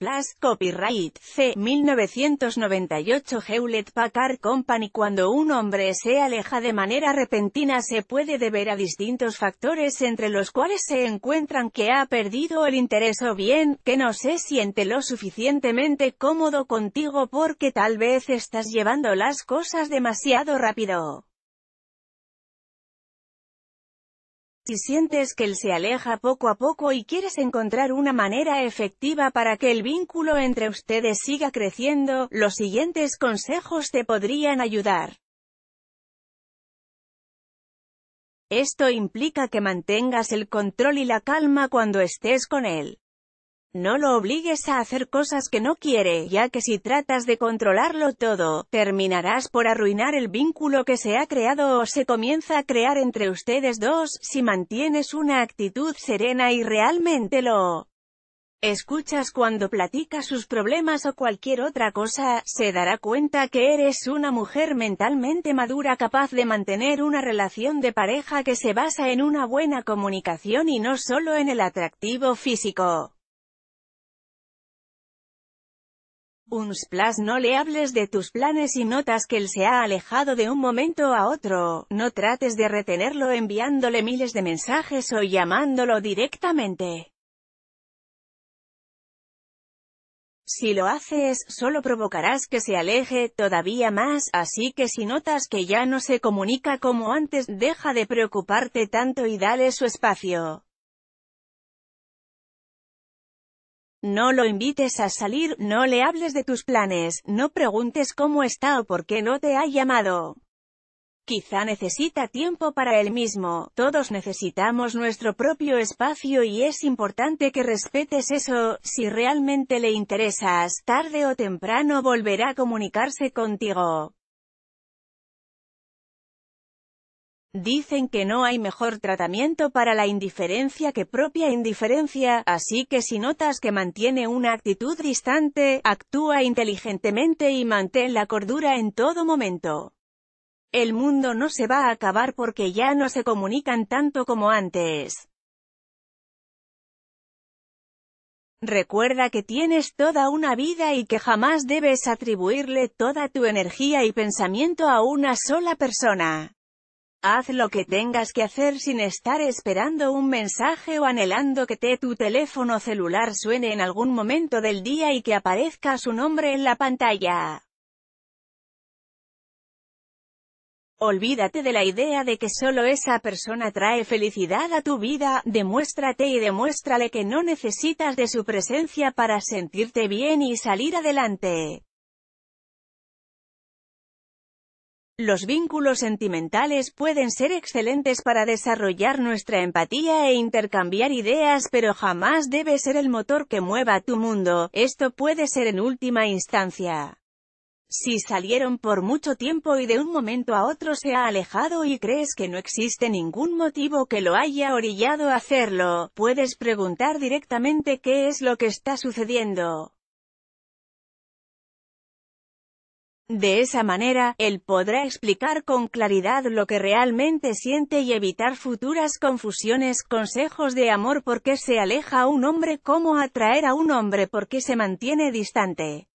Plus copyright, C. 1998 Hewlett Packard Company Cuando un hombre se aleja de manera repentina se puede deber a distintos factores entre los cuales se encuentran que ha perdido el interés o bien, que no se siente lo suficientemente cómodo contigo porque tal vez estás llevando las cosas demasiado rápido. Si sientes que él se aleja poco a poco y quieres encontrar una manera efectiva para que el vínculo entre ustedes siga creciendo, los siguientes consejos te podrían ayudar. Esto implica que mantengas el control y la calma cuando estés con él. No lo obligues a hacer cosas que no quiere, ya que si tratas de controlarlo todo, terminarás por arruinar el vínculo que se ha creado o se comienza a crear entre ustedes dos, si mantienes una actitud serena y realmente lo escuchas cuando platica sus problemas o cualquier otra cosa, se dará cuenta que eres una mujer mentalmente madura capaz de mantener una relación de pareja que se basa en una buena comunicación y no solo en el atractivo físico. Unsplash no le hables de tus planes y notas que él se ha alejado de un momento a otro, no trates de retenerlo enviándole miles de mensajes o llamándolo directamente. Si lo haces, solo provocarás que se aleje todavía más, así que si notas que ya no se comunica como antes, deja de preocuparte tanto y dale su espacio. No lo invites a salir, no le hables de tus planes, no preguntes cómo está o por qué no te ha llamado. Quizá necesita tiempo para él mismo, todos necesitamos nuestro propio espacio y es importante que respetes eso, si realmente le interesas, tarde o temprano volverá a comunicarse contigo. Dicen que no hay mejor tratamiento para la indiferencia que propia indiferencia, así que si notas que mantiene una actitud distante, actúa inteligentemente y mantén la cordura en todo momento. El mundo no se va a acabar porque ya no se comunican tanto como antes. Recuerda que tienes toda una vida y que jamás debes atribuirle toda tu energía y pensamiento a una sola persona. Haz lo que tengas que hacer sin estar esperando un mensaje o anhelando que te tu teléfono celular suene en algún momento del día y que aparezca su nombre en la pantalla. Olvídate de la idea de que solo esa persona trae felicidad a tu vida, demuéstrate y demuéstrale que no necesitas de su presencia para sentirte bien y salir adelante. Los vínculos sentimentales pueden ser excelentes para desarrollar nuestra empatía e intercambiar ideas, pero jamás debe ser el motor que mueva tu mundo, esto puede ser en última instancia. Si salieron por mucho tiempo y de un momento a otro se ha alejado y crees que no existe ningún motivo que lo haya orillado a hacerlo, puedes preguntar directamente qué es lo que está sucediendo. De esa manera, él podrá explicar con claridad lo que realmente siente y evitar futuras confusiones, consejos de amor por qué se aleja un hombre, cómo atraer a un hombre por qué se mantiene distante.